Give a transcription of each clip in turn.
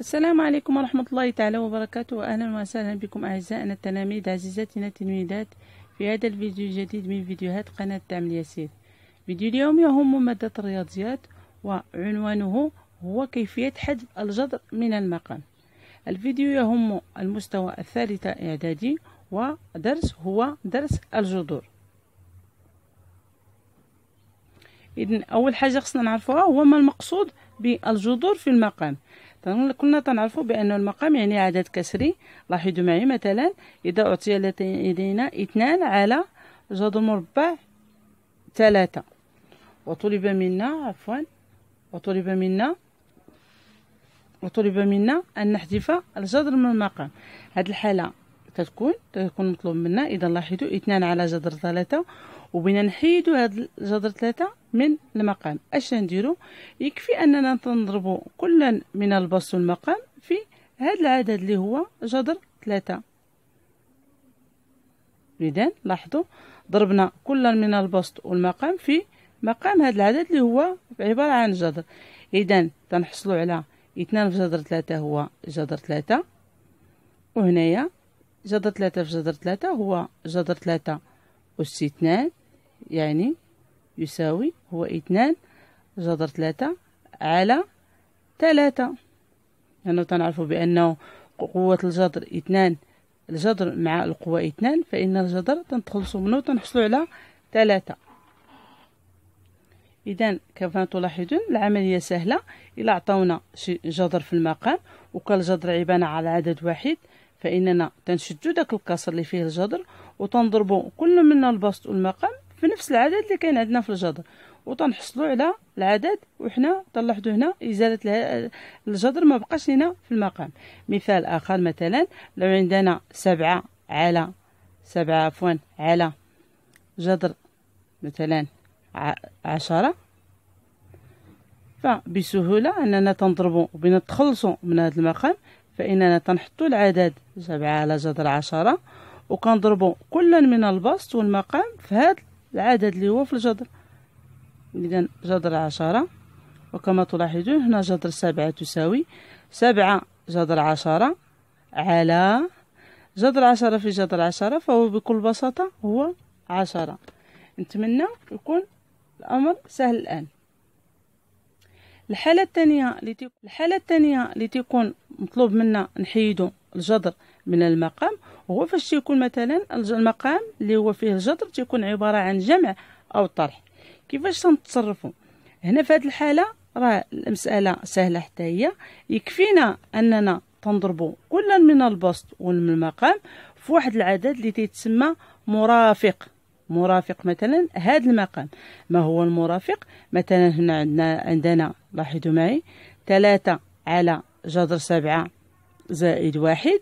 السلام عليكم ورحمة الله تعالى وبركاته وأهلا وسهلا بكم أعزائنا التلاميذ عزيزاتنا التلميذات في هذا الفيديو الجديد من فيديوهات قناة تعمل ياسير فيديو اليوم يهم مادة الرياضيات وعنوانه هو كيفية حذف الجذر من المقام الفيديو يهم المستوى الثالثة إعدادي ودرس هو درس الجذور إذن أول حاجة خصنا نعرفوها هو ما المقصود بالجذور في المقام كنا تنعرفوا بأن المقام يعني عدد كسري لاحظوا معي مثلا إذا أعطي لدينا اثنان على جذر مربع ثلاثة وطلب منا عفوا وطلب منا وطلب منا أن نحذف الجذر من المقام هذه الحالة تتكون تكون مطلوب منا إذا لاحظوا اثنان على جذر ثلاثة وبنا نحيدو هاد الجذر ثلاثة من المقام اش نديرو يكفي اننا تنضربو كلا من البسط والمقام في هاد العدد اللي هو جذر ثلاثة اذا لاحظوا ضربنا كلا من البسط والمقام في مقام هاد العدد اللي هو عبارة عن جذر اذا تنحصلوا على اثنان في جذر ثلاثة هو جذر ثلاثة وهنايا جذر ثلاثة في جذر ثلاثة هو جذر ثلاثة أس اثنان يعني يساوي هو اثنان جذر ثلاثة على ثلاثة لأنه يعني تنعرف بأنه قوة الجذر اثنان الجذر مع القوة اثنان فإن الجذر تنتخلصوا منه تنحصلوا على ثلاثة إذا كما تلاحظون العملية سهلة إلا عطاونا شي جذر في المقام وكان الجذر عبارة على عدد واحد فإننا تنشدو داك الكسر اللي فيه الجذر وتنضربو كل منا البسط والمقام في نفس العدد اللي كاين عندنا في الجذر وتنحصلوا على العدد وحنا تلاحظوا هنا ازاله الجذر ما بقاش لنا في المقام مثال اخر مثلا لو عندنا سبعة على سبعة عفوا على جذر مثلا عشرة فبسهولة أننا تنضرب بنتخلص من هذا المقام فإننا تنحطوا العدد سبعة على جذر عشرة وكنضربوا كل من البسط والمقام في هذا العدد اللي هو في الجذر إذا جذر عشرة وكما تلاحظون هنا جذر سبعة تساوي سبعة جذر عشرة على جذر عشرة في جذر عشرة فهو بكل بساطة هو عشرة نتمنى يكون الأمر سهل الآن الحالة الثانية الحالة الثانية اللي تيكون مطلوب منا نحيدو الجذر من المقام هو فاش تيكون مثلا المقام اللي هو فيه الجذر تيكون عباره عن جمع او طرح كيفاش تنتصرفوا هنا في هذه الحاله راه المساله سهله حتى هي يكفينا اننا تنضربوا كل من البسط ومن المقام في واحد العدد اللي تيتسمى مرافق مرافق مثلا هذا المقام ما هو المرافق مثلا هنا عندنا عندنا لاحظوا معي ثلاثة على جذر سبعة زائد واحد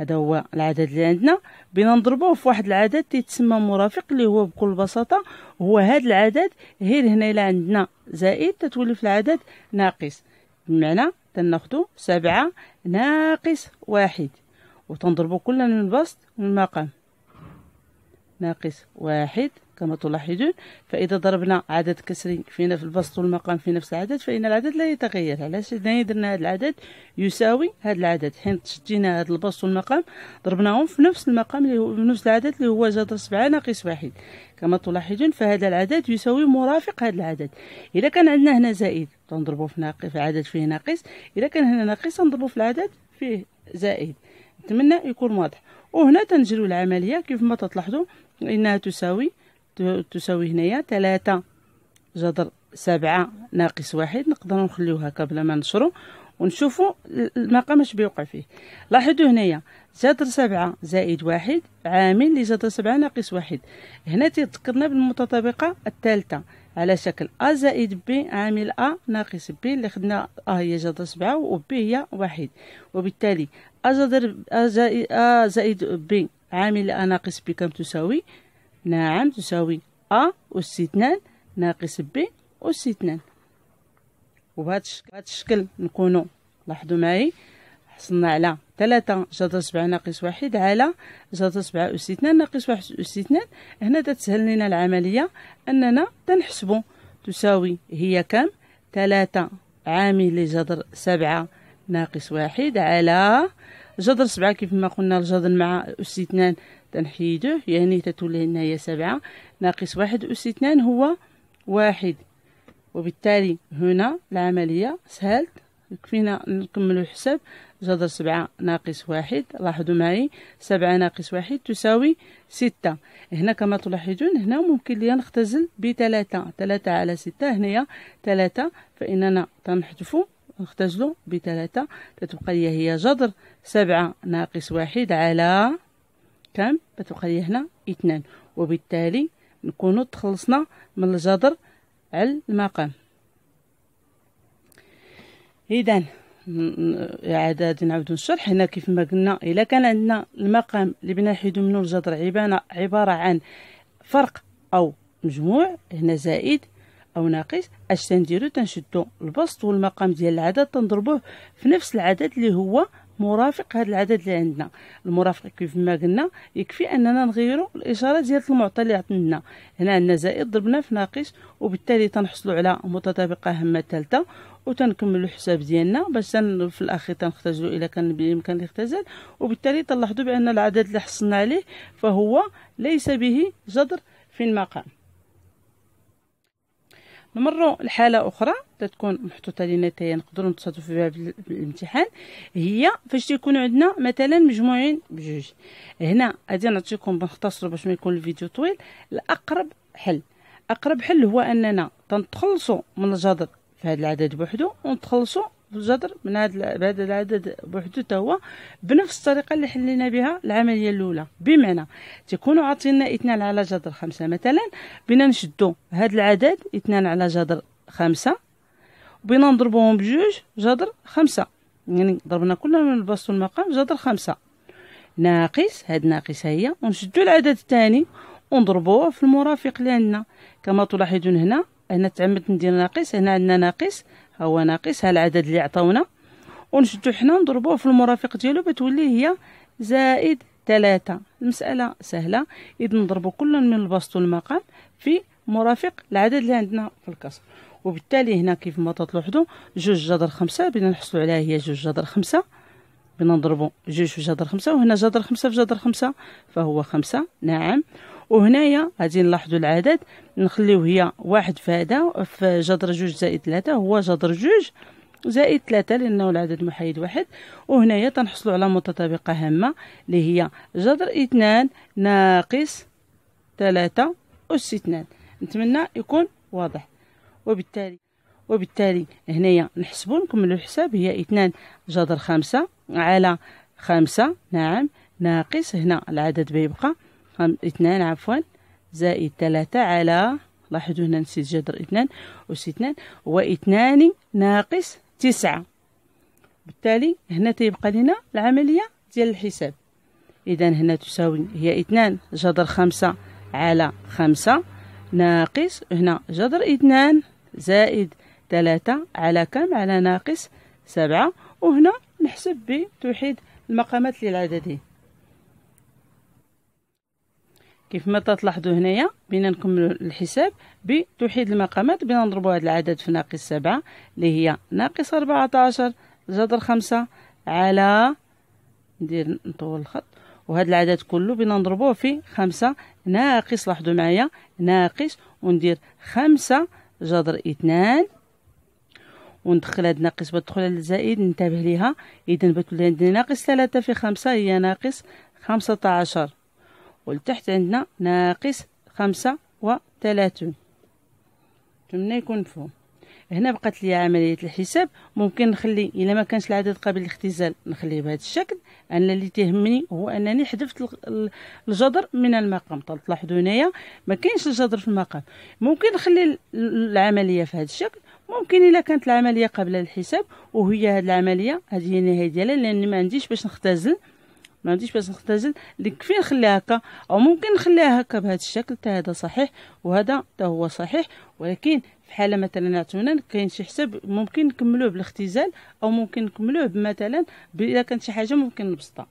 هذا هو العدد اللي عندنا بينا نضربوه في واحد العدد تيتسمى مرافق اللي هو بكل بساطه هو هذا العدد غير هنا الا عندنا زائد تتولي في العدد ناقص بمعنى تناخدو سبعة ناقص واحد وتنضربو كلنا من البسط المقام ناقص واحد كما تلاحظون فإذا ضربنا عدد كسري في نفس البسط والمقام في نفس العدد فإن العدد لا يتغير علاش إذا درنا هذا العدد يساوي هذا العدد حين شدينا هذا البسط والمقام ضربناهم في نفس المقام اللي هو في نفس العدد اللي هو جذر سبعة ناقص واحد كما تلاحظون فهذا العدد يساوي مرافق هذا العدد إذا كان عندنا هنا زائد تنضربو في ناقص في عدد فيه ناقص إذا كان هنا ناقص تنضربو في العدد فيه زائد نتمنى يكون واضح وهنا تنجريو العمليه كيف ما تلاحظوا لأنها تساوي تساوي هنايا ثلاثة جذر سبعة ناقص واحد نقدروا نخليو هكا بلا ما نشرو ونشوفو المقام اش بيوقع فيه لاحظوا هنايا جذر سبعة زائد واحد عامل لجذر سبعة ناقص واحد هنا تذكرنا بالمتطابقة الثالثة على شكل أ زائد ب عامل أ ناقص ب اللي خدنا أ هي جذر سبعة و ب هي واحد وبالتالي أ جذر أ زائد ب عامل أ ناقص ب كم تساوي نعم تساوي أ أس اثنان ناقص ب أس اثنان وبهاد الشكل نكونو لاحظو معي حصلنا على تلاتة جذر سبعة ناقص واحد على جذر سبعة أس اثنان ناقص واحد أس اثنان هنا تتسهل لنا العملية أننا تنحسبو تساوي هي كم تلاتة عامل لجذر سبعة ناقص واحد على جذر سبعة كيف ما قلنا الجذر مع أس اثنان تنحيدوه يعني تتولي هنايا سبعة ناقص واحد أس اثنان هو واحد وبالتالي هنا العملية سهلت يكفينا نكملو الحساب جذر سبعة ناقص واحد لاحظوا معي سبعة ناقص واحد تساوي ستة هنا كما تلاحظون هنا ممكن لي نختزل بثلاثة ثلاثة على ستة هنا ثلاثة فإننا تنحذفو نختزلو بثلاثة تتبقى لي هي جذر سبعة ناقص واحد على كم تتبقى لي هنا اثنان وبالتالي نكونو تخلصنا من الجذر على المقام اذا عاد نعاودو نشرح هنا كيف ما قلنا الا كان عندنا المقام اللي بنحيدو منه الجذر عباره عباره عن فرق او مجموع هنا زائد او ناقص اش تنديرو تنشدو البسط والمقام ديال العدد تنضربوه في نفس العدد اللي هو مرافق هذا العدد اللي عندنا المرافق كيف ما قلنا يكفي اننا نغيرو الاشاره ديال المعطى اللي عطنا هنا عندنا زائد ضربنا في ناقص وبالتالي تنحصلوا على متطابقه هامه ثالثه وتنكملوا الحساب ديالنا باش في الاخير تنختزلوا الا كان بامكان الاختزال وبالتالي تلاحظوا بان العدد اللي حصلنا عليه فهو ليس به جذر في المقام نمروا لحاله اخرى تتكون محطوطه لينا حتى نقدروا نتصادوا فيها في الامتحان هي فاش تيكون عندنا مثلا مجموعين بجوج هنا غادي نعطيكم بنختصر باش ما يكون الفيديو طويل الاقرب حل اقرب حل هو اننا تنتخلصوا من الجذر في هذا العدد بوحدو ونتخلصوا الجذر من هذا بهذا العدد بوحدو حتى هو بنفس الطريقه اللي حلينا بها العمليه الاولى بمعنى تكونوا عطينا اثنان على جذر خمسة مثلا بنا نشدو هذا العدد اثنان على جذر خمسة وبنا نضربوهم بجوج جذر خمسة يعني ضربنا كلنا من البسط والمقام جذر خمسة ناقص هاد ناقصة هي ونشدو العدد الثاني ونضربوه في المرافق اللي عندنا كما تلاحظون هنا هنا تعمدت ندير ناقص هنا عندنا ناقص هو ناقص ها العدد اللي عطاونا ونشدو حنا نضربوه في المرافق ديالو بتولي هي زائد ثلاثة المسألة سهلة إذا نضربو كل من البسط والمقام في مرافق العدد اللي عندنا في الكسر وبالتالي هنا كيف ما تلاحظوا جوج جذر خمسة بنا نحصلو عليها هي جوج جذر خمسة بنا نضربو جوج في جذر خمسة وهنا جذر خمسة في جذر خمسة فهو خمسة نعم وهنايا غادي نلاحظوا العدد نخليوه هي واحد في هذا في جذر جوج زائد ثلاثة هو جذر جوج زائد ثلاثة لأنه العدد محايد واحد وهنايا تنحصلوا على متطابقة هامة اللي هي جذر اثنان ناقص ثلاثة أس اثنان نتمنى يكون واضح وبالتالي وبالتالي هنايا نحسبوا نكملوا الحساب هي اثنان جذر خمسة على خمسة نعم ناقص هنا العدد بيبقى اثنان عفوا زائد ثلاثة على لاحظوا هنا نسيت جذر اثنان أس اثنان واثنان ناقص تسعة بالتالي هنا تيبقى لنا العملية ديال الحساب إذا هنا تساوي هي اثنان جذر خمسة على خمسة ناقص هنا جذر اثنان زائد ثلاثة على كم على ناقص سبعة وهنا نحسب بتوحيد المقامات للعددين كيف ما تلاحظوا هنايا بينا نكملوا الحساب بتوحيد المقامات بينا نضربوا هذا العدد في ناقص سبعة اللي هي ناقص أربعة عشر جذر خمسة على ندير نطول الخط وهذا العدد كله بينا نضربوه في خمسة ناقص لاحظوا معايا ناقص وندير خمسة جذر اثنان وندخل هاد ناقص بدخل الزائد ننتبه ليها اذا بتولي عندنا ناقص ثلاثة في خمسة هي ناقص خمسة عشر ولتحت عندنا ناقص خمسة وثلاثون تمنى يكون مفهوم هنا بقات لي عملية الحساب ممكن نخلي إلا ما كانش العدد قابل للاختزال نخليه بهذا الشكل أنا اللي تهمني هو أنني حذفت الجذر من المقام طيب تلاحظوا هنايا ما كاينش الجذر في المقام ممكن نخلي العملية في هذا الشكل ممكن إلا كانت العملية قبل الحساب وهي هذه العملية هذه هي النهاية ديالها لأني ما عنديش باش نختزل ما عنديش باش نختزل ديك فين نخليها هكا او ممكن نخليها هكا بهذا الشكل حتى هذا صحيح وهذا حتى هو صحيح ولكن في حاله مثلا عطونا كاين شي حساب ممكن نكملوه بالاختزال او ممكن نكملوه مثلا الا كانت شي حاجه ممكن نبسطها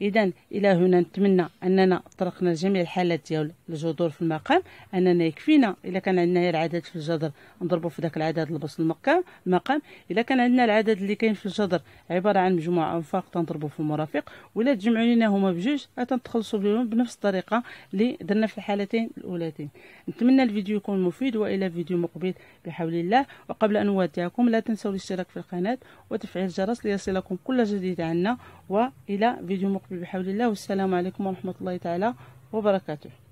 اذا الى هنا نتمنى اننا طرقنا جميع الحالات ديال الجذور في المقام اننا يكفينا الا كان عندنا هي العدد في الجذر نضربو في ذاك العدد البسط المقام المقام الا كان عندنا العدد اللي كاين في الجذر عباره عن مجموعه انفاق تنضربو في المرافق ولا تجمعوا لنا هما بجوج تنتخلصوا بهم بنفس الطريقه اللي درنا في الحالتين الاولتين نتمنى الفيديو يكون مفيد والى فيديو مقبل بحول الله وقبل ان نودعكم لا تنسوا الاشتراك في القناه وتفعيل الجرس ليصلكم كل جديد عنا والى فيديو مقبل بحول الله والسلام عليكم ورحمة الله تعالى وبركاته